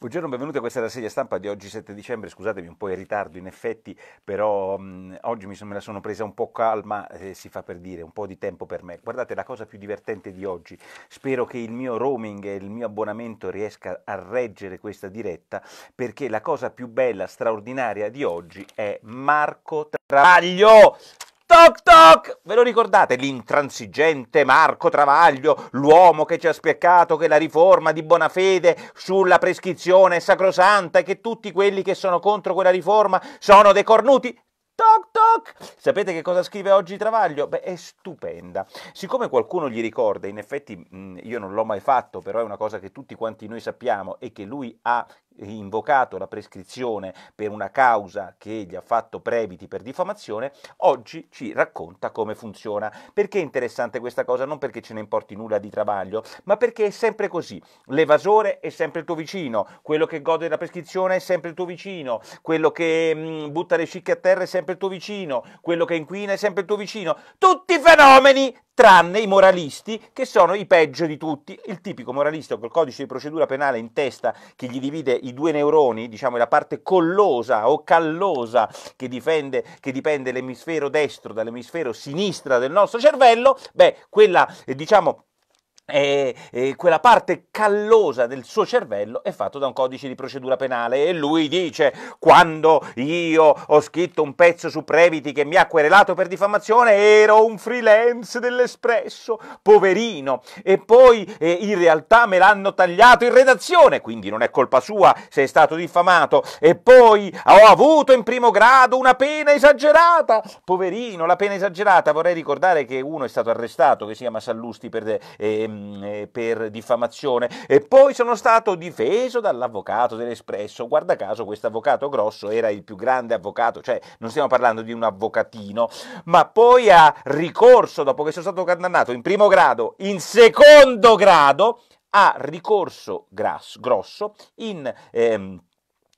Buongiorno, benvenuti a questa rassegna stampa di oggi 7 dicembre, scusatemi un po' in ritardo in effetti, però mh, mm, oggi mi, me la sono presa un po' calma, eh, si fa per dire, un po' di tempo per me. Guardate la cosa più divertente di oggi, spero che il mio roaming e il mio abbonamento riesca a reggere questa diretta, perché la cosa più bella, straordinaria di oggi è Marco Travaglio! Toc toc! Ve lo ricordate l'intransigente Marco Travaglio, l'uomo che ci ha spiegato che la riforma di Bonafede sulla prescrizione è sacrosanta e che tutti quelli che sono contro quella riforma sono dei cornuti? Toc toc! Sapete che cosa scrive oggi Travaglio? Beh, è stupenda. Siccome qualcuno gli ricorda, in effetti io non l'ho mai fatto, però è una cosa che tutti quanti noi sappiamo e che lui ha invocato la prescrizione per una causa che gli ha fatto previti per diffamazione, oggi ci racconta come funziona. Perché è interessante questa cosa? Non perché ce ne importi nulla di Travaglio, ma perché è sempre così. L'evasore è sempre il tuo vicino, quello che gode della prescrizione è sempre il tuo vicino, quello che mh, mm, butta le cicche a terra è sempre il tuo vicino, quello che inquina è sempre il tuo vicino. Tutti fenomeni tranne i moralisti che sono i peggio di tutti. Il tipico moralista col codice di procedura penale in testa che gli divide i due neuroni, diciamo la parte collosa o callosa che, difende, che dipende l'emisfero destro dall'emisfero sinistra del nostro cervello, beh, quella, eh, diciamo, e, e, quella parte callosa del suo cervello è fatta da un codice di procedura penale e lui dice quando io ho scritto un pezzo su Previti che mi ha querelato per diffamazione ero un freelance dell'Espresso, poverino, e poi eh, in realtà me l'hanno tagliato in redazione, quindi non è colpa sua se è stato diffamato, e poi ho avuto in primo grado una pena esagerata, poverino, la pena esagerata, vorrei ricordare che uno è stato arrestato che si chiama Sallusti per... Eh, Mm, eh, per diffamazione e poi sono stato difeso dall'avvocato dell'Espresso. Guarda caso, questo avvocato grosso era il più grande avvocato, cioè non stiamo parlando di un avvocatino, ma poi ha ricorso dopo che sono stato condannato in primo grado, in secondo grado, ha ricorso gras, grosso in... Ehm,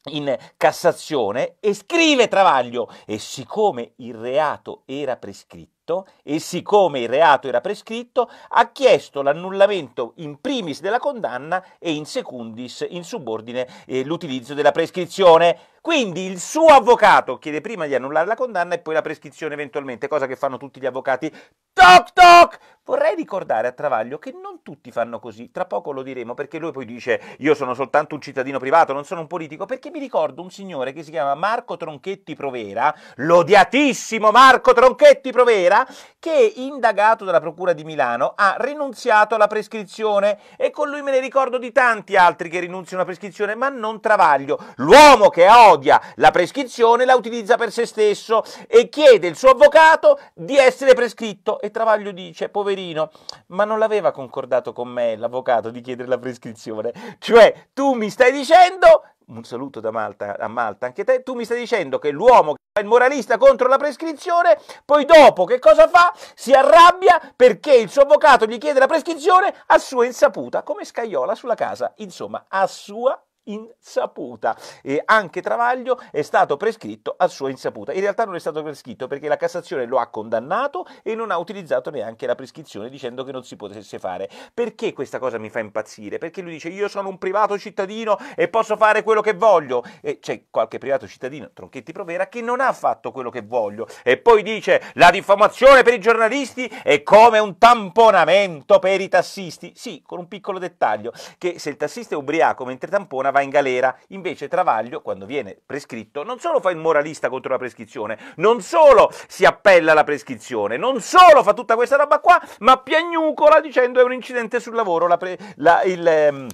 in Cassazione e scrive Travaglio e siccome il reato era prescritto prescritto e siccome il reato era prescritto ha chiesto l'annullamento in primis della condanna e in secundis in subordine eh, l'utilizzo della prescrizione. Quindi il suo avvocato chiede prima di annullare la condanna e poi la prescrizione eventualmente, cosa che fanno tutti gli avvocati. Toc toc! Vorrei ricordare a Travaglio che non tutti fanno così, tra poco lo diremo perché lui poi dice io sono soltanto un cittadino privato, non sono un politico, perché mi ricordo un signore che si chiama Marco Tronchetti Provera, l'odiatissimo Marco Tronchetti Provera, che indagato dalla Procura di Milano ha rinunziato alla prescrizione e con lui me ne ricordo di tanti altri che rinunziano alla prescrizione, ma non Travaglio, l'uomo che ha odia la prescrizione, la utilizza per se stesso e chiede il suo avvocato di essere prescritto. E Travaglio dice, poverino, ma non l'aveva concordato con me l'avvocato di chiedere la prescrizione. Cioè, tu mi stai dicendo, un saluto da Malta, a Malta anche te, tu mi stai dicendo che l'uomo che fa il moralista contro la prescrizione, poi dopo che cosa fa? Si arrabbia perché il suo avvocato gli chiede la prescrizione a sua insaputa, come scaiola sulla casa, insomma, a sua insaputa insaputa e anche Travaglio è stato prescritto a sua insaputa. In realtà non è stato prescritto perché la Cassazione lo ha condannato e non ha utilizzato neanche la prescrizione dicendo che non si potesse fare. Perché questa cosa mi fa impazzire? Perché lui dice io sono un privato cittadino e posso fare quello che voglio. E c'è qualche privato cittadino, Tronchetti Provera, che non ha fatto quello che voglio. E poi dice la diffamazione per i giornalisti è come un tamponamento per i tassisti. Sì, con un piccolo dettaglio, che se il tassista è ubriaco mentre tampona va in galera. Invece Travaglio, quando viene prescritto, non solo fa il moralista contro la prescrizione, non solo si appella alla prescrizione, non solo fa tutta questa roba qua, ma piagnucola dicendo è un incidente sul lavoro la pre, la, il... Ehm,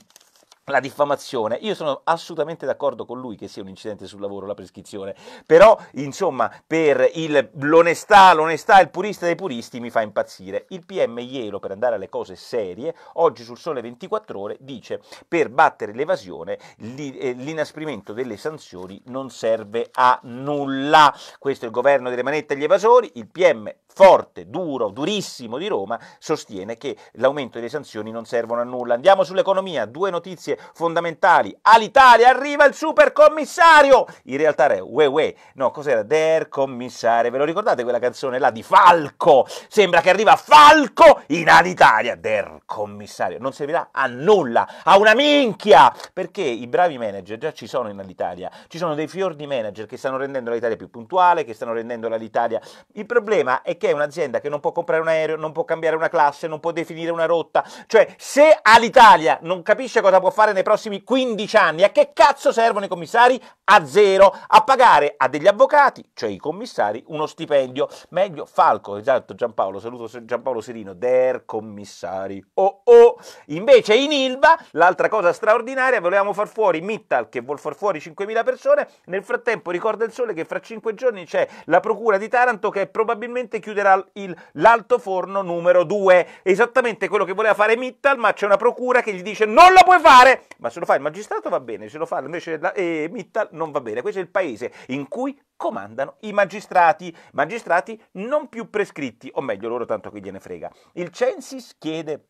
la diffamazione, io sono assolutamente d'accordo con lui che sia un incidente sul lavoro la prescrizione, però insomma per il, l'onestà, l'onestà, il purista dei puristi mi fa impazzire. Il PM Ielo, per andare alle cose serie, oggi sul Sole 24 Ore dice per battere l'evasione eh, l'inasprimento delle sanzioni non serve a nulla. Questo è il governo delle manette agli evasori, il PM forte, duro, durissimo di Roma sostiene che l'aumento delle sanzioni non servono a nulla. Andiamo sull'economia, due notizie fondamentali. All'Italia arriva il supercommissario! In realtà era Ue Ue, no, cos'era? Der commissario, ve lo ricordate quella canzone là di Falco? Sembra che arriva Falco in Alitalia, Der commissario, non servirà a nulla, a una minchia! Perché i bravi manager già ci sono in Alitalia, ci sono dei fior di manager che stanno rendendo l'Italia più puntuale, che stanno rendendo l'Alitalia. Il problema è che è un'azienda che non può comprare un aereo, non può cambiare una classe, non può definire una rotta. Cioè, se Alitalia non capisce cosa può fare fare nei prossimi 15 anni? A che cazzo servono i commissari? A zero, a pagare a degli avvocati, cioè i commissari, uno stipendio. Meglio Falco, esatto Giampaolo, saluto Giampaolo Serino, der commissari. Oh oh! Invece in Ilva, l'altra cosa straordinaria, volevamo far fuori Mittal che vuol far fuori 5.000 persone, nel frattempo ricorda il sole che fra 5 giorni c'è la procura di Taranto che probabilmente chiuderà il, l'alto forno numero 2, esattamente quello che voleva fare Mittal, ma c'è una procura che gli dice non lo puoi fare ma se lo fa il magistrato va bene, se lo fa invece la, eh, Mittal non va bene. Questo è il paese in cui comandano i magistrati, magistrati non più prescritti, o meglio loro tanto che gliene frega. Il Censis chiede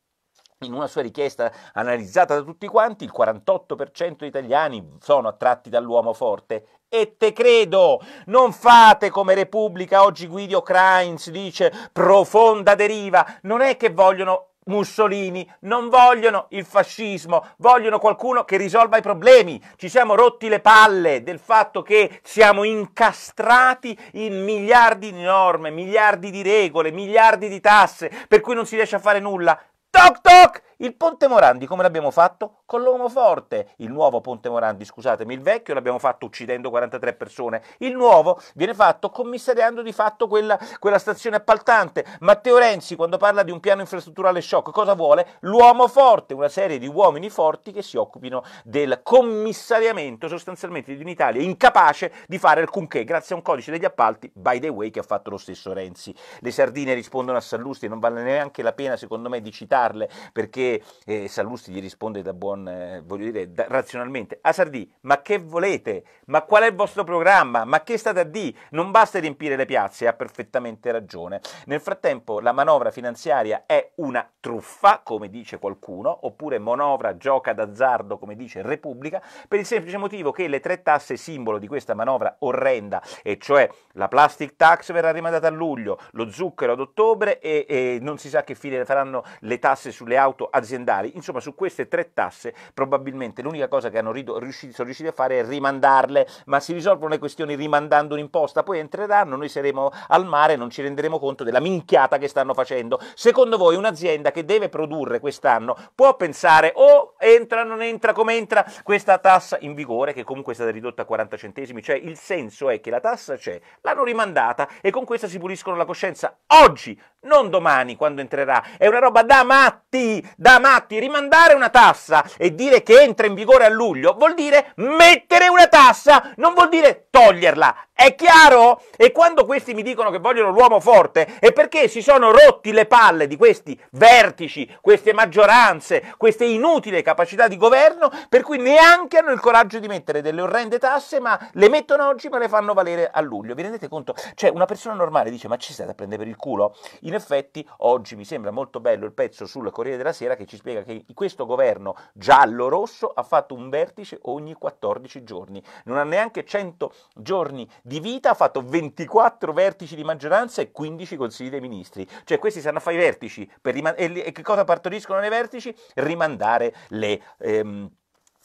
in una sua richiesta analizzata da tutti quanti, il 48% degli italiani sono attratti dall'uomo forte. E te credo, non fate come Repubblica, oggi Guido Crains dice profonda deriva, non è che vogliono Mussolini, non vogliono il fascismo, vogliono qualcuno che risolva i problemi. Ci siamo rotti le palle del fatto che siamo incastrati in miliardi di norme, miliardi di regole, miliardi di tasse, per cui non si riesce a fare nulla. Toc toc! Il Ponte Morandi come l'abbiamo fatto? Con l'uomo forte. Il nuovo Ponte Morandi, scusatemi, il vecchio l'abbiamo fatto uccidendo 43 persone. Il nuovo viene fatto commissariando di fatto quella, quella stazione appaltante. Matteo Renzi, quando parla di un piano infrastrutturale shock, cosa vuole? L'uomo forte, una serie di uomini forti che si occupino del commissariamento sostanzialmente di un'Italia incapace di fare alcunché, grazie a un codice degli appalti, by the way, che ha fatto lo stesso Renzi. Le sardine rispondono a Sallusti, non vale neanche la pena, secondo me, di citarle perché che eh, Sallusti gli risponde da buon, eh, voglio dire, da, razionalmente, a ah, Sardì, ma che volete? Ma qual è il vostro programma? Ma che state a di? Non basta riempire le piazze, ha perfettamente ragione. Nel frattempo la manovra finanziaria è una truffa, come dice qualcuno, oppure manovra gioca d'azzardo, come dice Repubblica, per il semplice motivo che le tre tasse simbolo di questa manovra orrenda, e cioè la plastic tax verrà rimandata a luglio, lo zucchero ad ottobre e, e non si sa che fine faranno le tasse sulle auto a aziendali. Insomma, su queste tre tasse probabilmente l'unica cosa che hanno riuscito, sono riusciti a fare è rimandarle, ma si risolvono le questioni rimandando un'imposta, poi entreranno, noi saremo al mare e non ci renderemo conto della minchiata che stanno facendo. Secondo voi un'azienda che deve produrre quest'anno può pensare o oh, entra, non entra, come entra questa tassa in vigore che comunque è stata ridotta a 40 centesimi, cioè il senso è che la tassa c'è, l'hanno rimandata e con questa si puliscono la coscienza oggi, non domani quando entrerà. È una roba da matti, da da matti rimandare una tassa e dire che entra in vigore a luglio vuol dire mettere una tassa, non vuol dire toglierla. È chiaro? E quando questi mi dicono che vogliono l'uomo forte è perché si sono rotti le palle di questi vertici, queste maggioranze, queste inutili capacità di governo, per cui neanche hanno il coraggio di mettere delle orrende tasse, ma le mettono oggi ma le fanno valere a luglio. Vi rendete conto? Cioè una persona normale dice ma ci state a prendere per il culo? In effetti oggi mi sembra molto bello il pezzo sul Corriere della Sera che ci spiega che questo governo giallo-rosso ha fatto un vertice ogni 14 giorni, non ha neanche 100 giorni di vita, ha fatto 24 vertici di maggioranza e 15 consigli dei ministri, cioè questi sanno fare i vertici riman- e, che cosa partoriscono nei vertici? Rimandare le... Ehm,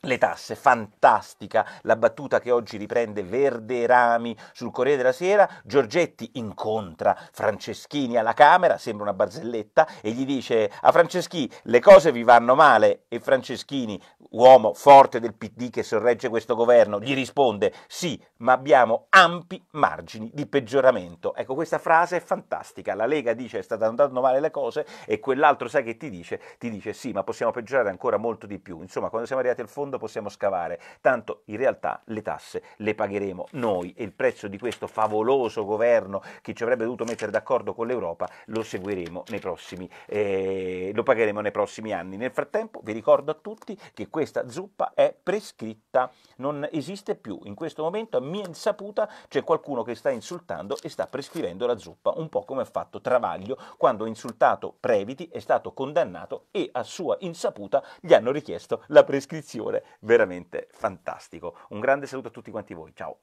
le tasse, fantastica la battuta che oggi riprende Verde Rami sul Corriere della Sera, Giorgetti incontra Franceschini alla Camera, sembra una barzelletta, e gli dice a Franceschini le cose vi vanno male e Franceschini, uomo forte del PD che sorregge questo governo, gli risponde sì, ma abbiamo ampi margini di peggioramento. Ecco, questa frase è fantastica, la Lega dice che stanno andando male le cose e quell'altro sai che ti dice? Ti dice sì, ma possiamo peggiorare ancora molto di più. Insomma, quando siamo arrivati al fondo fondo possiamo scavare, tanto in realtà le tasse le pagheremo noi e il prezzo di questo favoloso governo che ci avrebbe dovuto mettere d'accordo con l'Europa lo seguiremo nei prossimi, eh, lo pagheremo nei prossimi anni. Nel frattempo vi ricordo a tutti che questa zuppa è prescritta, non esiste più. In questo momento a mia insaputa c'è qualcuno che sta insultando e sta prescrivendo la zuppa, un po' come ha fatto Travaglio quando ha insultato Previti, è stato condannato e a sua insaputa gli hanno richiesto la prescrizione veramente fantastico. Un grande saluto a tutti quanti voi, ciao!